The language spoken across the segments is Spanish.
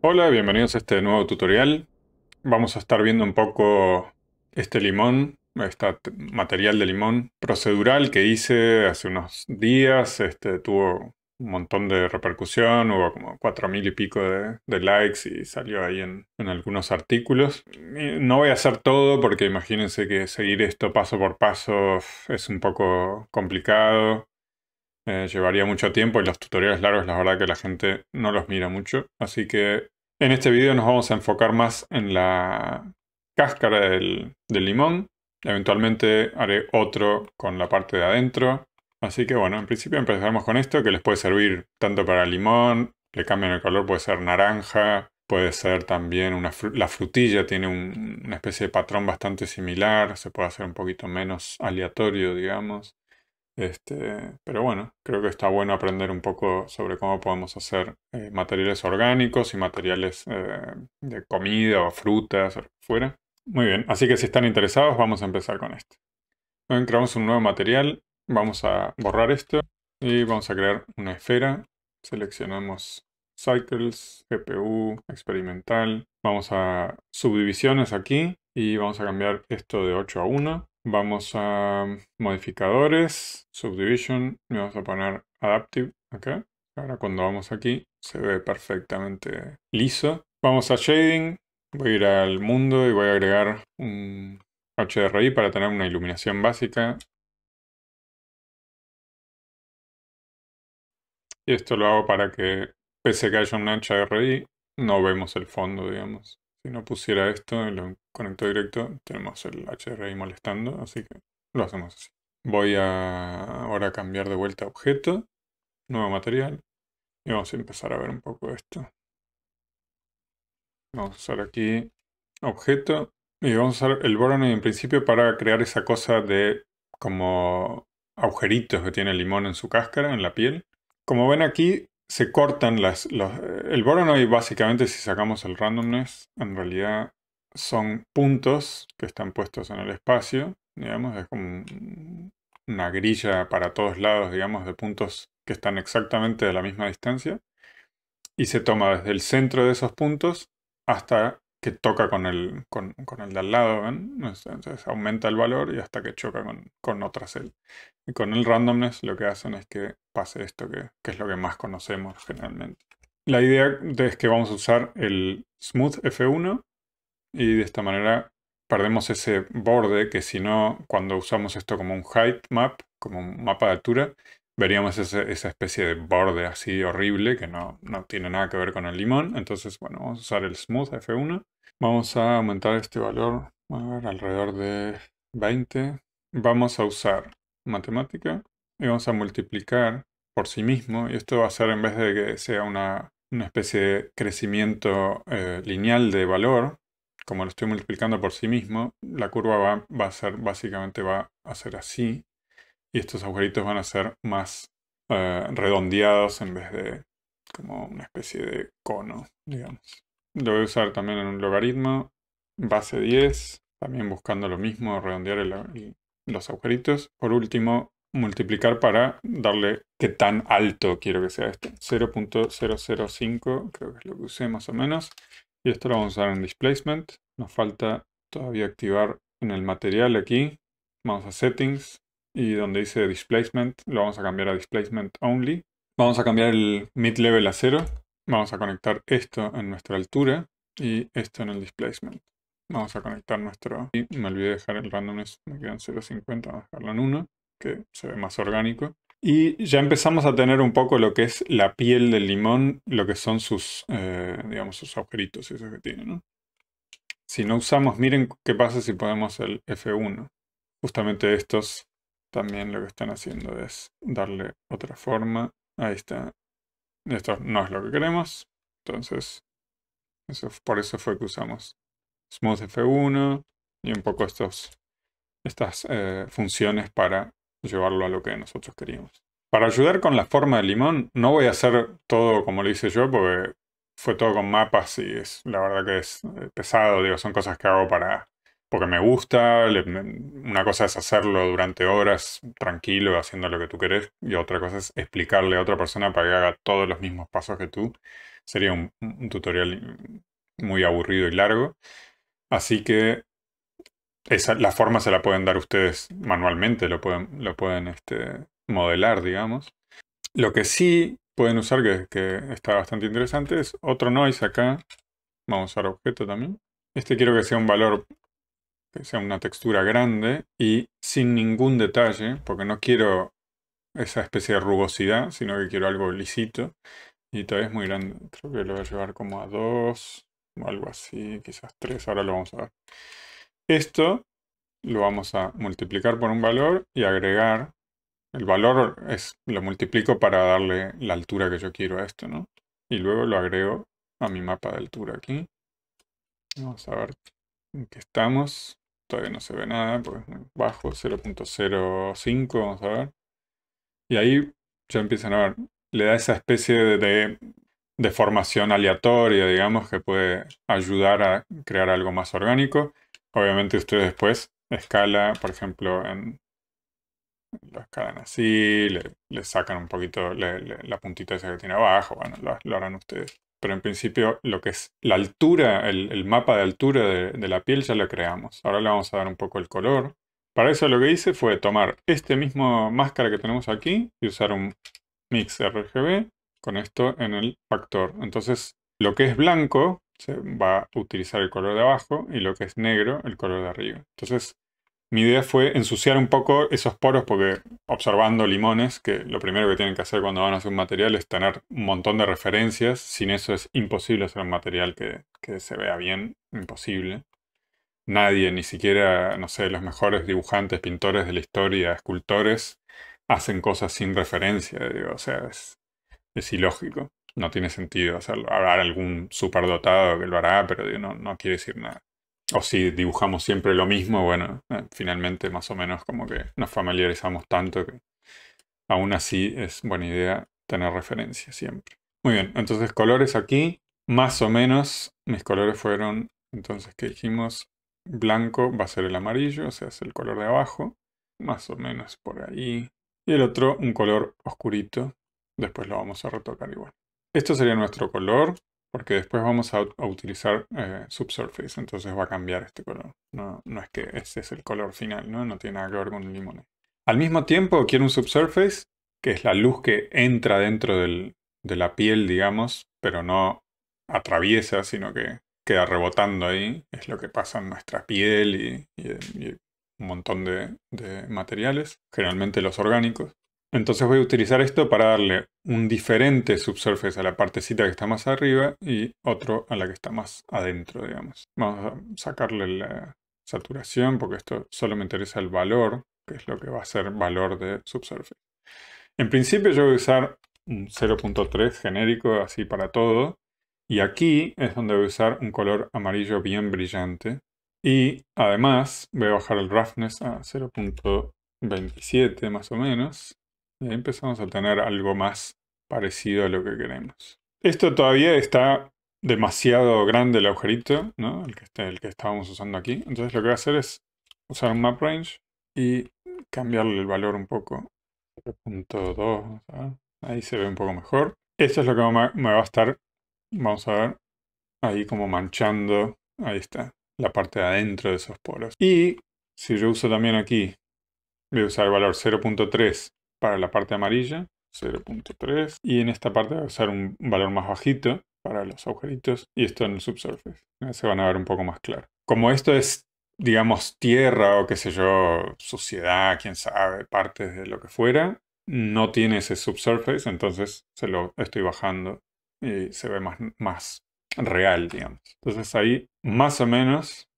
Hola, bienvenidos a este nuevo tutorial. Vamos a estar viendo un poco este limón, este material de limón procedural que hice hace unos días. Este, tuvo un montón de repercusión, hubo como cuatro mil y pico de, likes y salió ahí en, en, algunos artículos. No voy a hacer todo porque imagínense que seguir esto paso por paso es un poco complicado. Eh, llevaría mucho tiempo y los tutoriales largos la verdad que la gente no los mira mucho. Así que en este video nos vamos a enfocar más en la cáscara del, limón. Eventualmente haré otro con la parte de adentro. Así que bueno, en principio empezaremos con esto que les puede servir tanto para limón, le cambian el color, puede ser naranja, puede ser también una la frutilla, tiene una especie de patrón bastante similar, se puede hacer un poquito menos aleatorio, digamos. Este, pero bueno, creo que está bueno aprender un poco sobre cómo podemos hacer eh, materiales orgánicos y materiales eh, de comida o frutas o fuera. Muy bien, así que si están interesados vamos a empezar con esto. creamos un nuevo material, vamos a borrar esto y vamos a crear una esfera. Seleccionamos Cycles, GPU, experimental. Vamos a subdivisiones aquí y vamos a cambiar esto de 8 a 1. Vamos a modificadores, subdivision, y vamos a poner adaptive acá. Ahora cuando vamos aquí se ve perfectamente liso. Vamos a shading, voy a ir al mundo y voy a agregar un HDRI para tener una iluminación básica. Y esto lo hago para que, pese que haya un HDRI, no vemos el fondo, digamos. Si no pusiera esto en el conector directo, tenemos el HRI molestando, así que lo hacemos así. Voy a ahora cambiar de vuelta objeto, nuevo material, y vamos a empezar a ver un poco esto. Vamos a usar aquí objeto, y vamos a usar el boron en principio para crear esa cosa de como agujeritos que tiene el limón en su cáscara, en la piel. Como ven aquí, se cortan las, El el Voronoi básicamente si sacamos el randomness en realidad son puntos que están puestos en el espacio, digamos, es como una grilla para todos lados, digamos, de puntos que están exactamente a la misma distancia y se toma desde el centro de esos puntos hasta que toca con el, de al lado, Entonces aumenta el valor y hasta que choca con, con otra Y con el randomness lo que hacen es que pase esto, que, que es lo que más conocemos generalmente. La idea es que vamos a usar el smooth F1 y de esta manera perdemos ese borde que si no, cuando usamos esto como un height map, como un mapa de altura, veríamos esa especie de borde así horrible que no, tiene nada que ver con el limón. Entonces, bueno, vamos a usar el smooth F1. Vamos a aumentar este valor, alrededor de 20. Vamos a usar matemática y vamos a multiplicar por sí mismo. Y esto va a ser en vez de que sea una, especie de crecimiento eh, lineal de valor, como lo estoy multiplicando por sí mismo, la curva va, a ser, básicamente va a ser así y estos agujeritos van a ser más eh, redondeados en vez de como una especie de cono, digamos. Lo voy a usar también en un logaritmo, base 10, también buscando lo mismo, redondear los agujeritos. Por último, multiplicar para darle qué tan alto quiero que sea este 0.005 creo que es lo que usé más o menos. Y esto lo vamos a usar en displacement. Nos falta todavía activar en el material aquí. Vamos a settings, y donde dice displacement lo vamos a cambiar a displacement only. Vamos a cambiar el mid level a 0. Vamos a conectar esto en nuestra altura y esto en el displacement. Vamos a conectar nuestro... Y me olvidé dejar el randomness, me quedan 0.50, vamos a dejarlo en 1, que se ve más orgánico. Y ya empezamos a tener un poco lo que es la piel del limón, lo que son sus, eh, digamos, sus agujeritos, esos que tiene, Si no usamos, miren qué pasa si ponemos el F1. Justamente estos también lo que están haciendo es darle otra forma. Ahí está. Esto no es lo que queremos. Entonces, eso, por eso fue que usamos Smooth F1 y un poco estos, estas eh, funciones para llevarlo a lo que nosotros queríamos. Para ayudar con la forma de limón, no voy a hacer todo como lo hice yo, porque fue todo con mapas y es la verdad que es eh, pesado, digo, son cosas que hago para porque me gusta. una cosa es hacerlo durante horas tranquilo, haciendo lo que tú querés, y otra cosa es explicarle a otra persona para que haga todos los mismos pasos que tú. Sería un, tutorial muy aburrido y largo. Así que la forma se la pueden dar ustedes manualmente, lo pueden, lo pueden este, modelar, digamos. Lo que sí pueden usar, que, que está bastante interesante, es otro noise acá. Vamos a usar objeto también. Este quiero que sea un valor sea una textura grande y sin ningún detalle, porque no quiero esa especie de rugosidad, sino que quiero algo lisito. Y tal vez muy grande, creo que lo voy a llevar como a 2, algo así, quizás 3, ahora lo vamos a ver. Esto lo vamos a multiplicar por un valor y agregar. El valor es, lo multiplico para darle la altura que yo quiero a esto, ¿no? Y luego lo agrego a mi mapa de altura aquí. Vamos a ver en qué estamos. Todavía no se ve nada, pues bajo, 0.05, vamos a ver. Y ahí ya empiezan a ver, le da esa especie de, de, formación aleatoria, digamos, que puede ayudar a crear algo más orgánico. Obviamente ustedes después escala, por ejemplo, en lo escalan así, le, sacan un poquito la puntita esa que tiene abajo, bueno, lo harán ustedes pero en principio lo que es la altura, el, mapa de altura de, la piel ya lo creamos. Ahora le vamos a dar un poco el color. Para eso lo que hice fue tomar este mismo máscara que tenemos aquí y usar un mix RGB con esto en el factor. Entonces lo que es blanco se va a utilizar el color de abajo y lo que es negro el color de arriba. Entonces mi idea fue ensuciar un poco esos poros porque observando limones, que lo primero que tienen que hacer cuando van a hacer un material es tener un montón de referencias, sin eso es imposible hacer un material que, se vea bien, imposible. Nadie, ni siquiera, no sé, los mejores dibujantes, pintores de la historia, escultores, hacen cosas sin referencia, o sea, es, ilógico, no tiene sentido hacerlo. Habrá algún superdotado que lo hará, pero no quiere decir nada o si dibujamos siempre lo mismo, bueno, eh, finalmente más o menos como que nos familiarizamos tanto que aún así es buena idea tener referencia siempre. Muy bien, entonces colores aquí, más o menos mis colores fueron, entonces que dijimos, blanco va a ser el amarillo, o sea, es el color de abajo, más o menos por ahí. Y el otro, un color oscurito, después lo vamos a retocar igual. Esto sería nuestro color, porque después vamos a, utilizar eh, subsurface, entonces va a cambiar este color. No, no, es que ese es el color final, ¿no? tiene nada que ver con el limón. Al mismo tiempo quiero un subsurface, que es la luz que entra dentro de la piel, digamos, pero no atraviesa, sino que queda rebotando ahí. Es lo que pasa en nuestra piel y, un montón de materiales, generalmente los orgánicos. Entonces voy a utilizar esto para darle un diferente subsurface a la partecita que está más arriba y otro a la que está más adentro, digamos. Vamos a sacarle la saturación porque esto solo me interesa el valor, que es lo que va a ser valor de subsurface. En principio yo voy a usar un 0.3 genérico así para todo. Y aquí es donde voy a usar un color amarillo bien brillante. Y además voy a bajar el roughness a 0.27 más o menos. Ahí empezamos a tener algo más parecido a lo que queremos. Esto todavía está demasiado grande el agujerito, ¿no? El que, este, el que estábamos usando aquí. Entonces lo que voy a hacer es usar un map range y cambiarle el valor un poco. 0.2. ¿ah? ahí se ve un poco mejor. Esto es lo que me va a estar, vamos a ver, ahí como manchando, ahí está, la parte de adentro de esos polos. Y si yo uso también aquí, voy a usar el valor 0.3 para la parte amarilla, 0.3. Y en esta parte voy a usar un valor más bajito para los agujeritos. Y esto en el subsurface. Se van a ver un poco más claro. Como esto es, digamos, tierra o qué sé yo, suciedad, quién sabe, partes de lo que fuera, no tiene ese subsurface, entonces se lo estoy bajando y se ve más, más real, digamos. Entonces ahí más o menos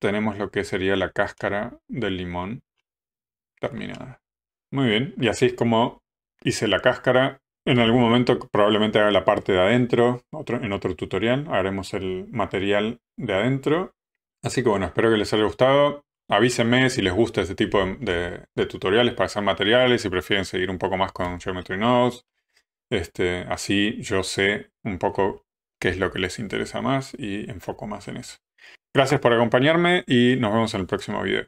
tenemos lo que sería la cáscara del limón terminada. Muy bien, y así es como hice la cáscara. En algún momento probablemente haga la parte de adentro, en otro tutorial haremos el material de adentro. Así que bueno, espero que les haya gustado. Avísenme si les gusta este tipo de, tutoriales para hacer materiales, si prefieren seguir un poco más con Geometry Nodes. Este, así yo sé un poco qué es lo que les interesa más y enfoco más en eso. Gracias por acompañarme y nos vemos en el próximo video.